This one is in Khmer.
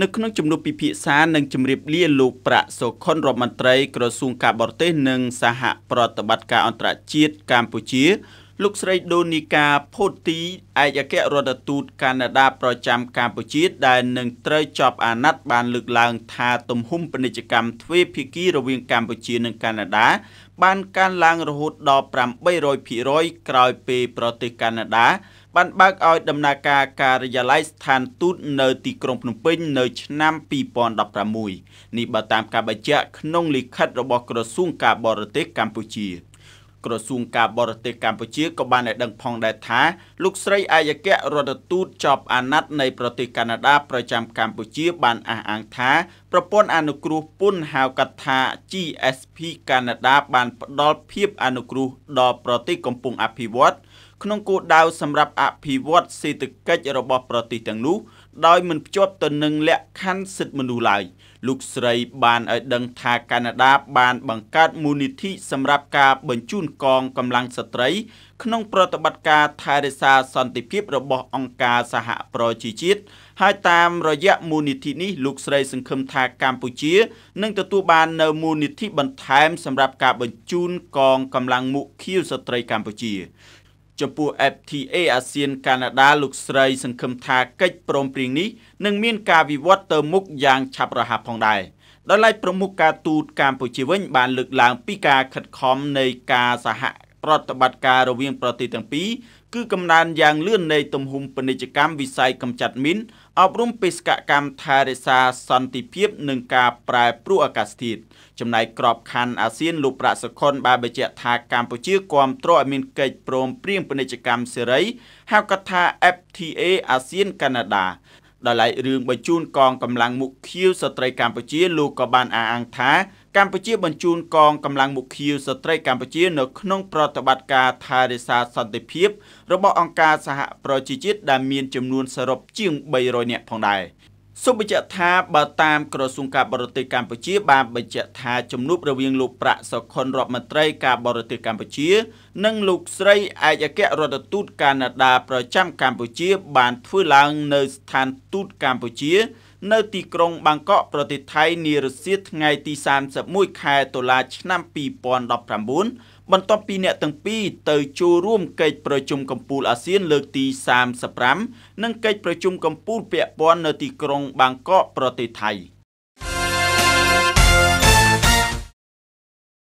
នៅក្នុងជំនួបពិភាក្សានិងជម្រាបលាលោកប្រាក់សុខុនរដ្ឋមន្ត្រី ក្រសួងការបរទេស និងសហប្រតិបត្តិការអន្តរជាតិកម្ពុជា លោកស្រីដូនីកាផូទីឯកអគ្គរដ្ឋទូតកាណាដាប្រចាំកម្ពុជាដែលនឹងត្រូវចប់អាណត្តិបានលើកឡើងថាទំហំពាណិជ្ជកម្មទ្វេភាគីរវាងកម្ពុជានិងកាណាដាបានកើនឡើងរហូតដល់800%ក្រោយពេលប្រទេសកាណាដាបានបើកឲ្យដំណើរការការិយាល័យស្ថានទូតនៅទីក្រុងភ្នំពេញនៅឆ្នាំ2016នេះបើតាមការបញ្ជាក់ក្នុងលិខិតរបស់ក្រសួងការបរទេសកម្ពុជាក្រសួងការបរទេសកម្ពុជាក៏បានឲ្យដឹងផងដែរថាលោកស្រី អាយកៈរដ្ឋទូតចប់អាណត្តិនៃប្រទេសកាណាដា ប្រចាំកម្ពុជា បានអះអាងថាប្រព័ន្ធអនុគ្រោះពន្ធហៅកាត់ថា GSP កាណាដាបានផ្ដល់ភាពអនុគ្រោះ ដល់ប្រទេសកំពុងអភិវឌ្ឍក្នុងគោលដៅសម្រាប់អភិវឌ្ឍសេដ្ឋកិច្ចរបស់ប្រទេសទាំងនោះដោយមិនភ្ជាប់ទៅនឹងលក្ខខណ្ឌសិទ្ធិមនុស្សឡើយលោកស្រីបានឲ្យដឹងថាកាណាដាបានបង្កើតមូលនិធិសម្រាប់ការបញ្ជូនកងកម្លាំងស្ត្រីក្នុងប្រតិបត្តិការថែរក្សាសន្តិភាពរបស់អង្គការសហប្រជាជាតិហើយតាមរយៈមូលនិធិនេះលោកស្រីសង្ឃឹមថាកម្ពុជានឹងទទួលបាននូវមូលនិធិបន្ថែមសម្រាប់ការបញ្ជូនកងកម្លាំងមុខឃាវស្ត្រីកម្ពុជាចំពោះ FTA អាស៊ានកាណាដាលោកស្រីសង្ឃឹមថាកិច្ចព្រមព្រៀងនេះនឹងមានការវិវត្តទៅមុខយ៉ាងឆាប់រហ័សផងដែរដោយឡែកប្រមុខការទូតកម្ពុជាវិញ បាន លើកឡើងពីការខិតខំនៃការសហប្រតិបត្តិការរវាងប្រទេសទាំងពីរគឺកំណើនយ៉ាងលឿននៃទំហំពាណិជ្ជកម្មវិស័យកម្ចាត់មីនអប់រំបេសកកម្មថែរក្សាសន្តិភាពនិងការប្រែប្រួលអាកាសធាតុចំណែកក្របខ័ណ្ឌអាស៊ានលោកប្រាក់សុខុនបានបញ្ជាក់ថាកម្ពុជាគាំទ្រឲ្យមានកិច្ចព្រមព្រៀងពាណិជ្ជកម្មសេរីហៅកាត់ថា FTA អាស៊ានកាណាដាដោយឡែករឿងបញ្ជូនកងកម្លាំងមុខឃាវស្ត្រីកម្ពុជាលោកក៏បានអះអាងថាកម្ពុជាបញ្ជូនកងកម្លាំងមុខឃាវស្ត្រីកម្ពុជា នៅក្នុងប្រតិបត្តិការថែរក្សាសន្តិភាព របស់អង្គការសហប្រជាជាតិដែលមានចំនួនសរុបជាង300នាក់ផងដែរសូមបញ្ជាក់ថាបើតាមក្រសួងការបរទេសកម្ពុជា បានបញ្ជាក់ថាជំនួបរវាងលោកប្រាក់សុខុនរដ្ឋមន្ត្រីការបរទេសកម្ពុជា និងលោកស្រីឯកអគ្គរដ្ឋទូតកាណាដា ប្រចាំកម្ពុជា បានធ្វើឡើងនៅស្ថានទូតកម្ពុជានៅទីក្រុងបាងកកប្រទេសថៃនារសៀលថ្ងៃទី31ខែតុលាឆ្នាំ2019បន្ទាប់ពីអ្នកទាំងពីរទៅចូលរួមកិច្ចប្រជុំកំពូលអាស៊ានលើកទី35និងកិច្ចប្រជុំកំពូលពាក់ព័ន្ធនៅទីក្រុងបាងកកប្រទេសថៃ។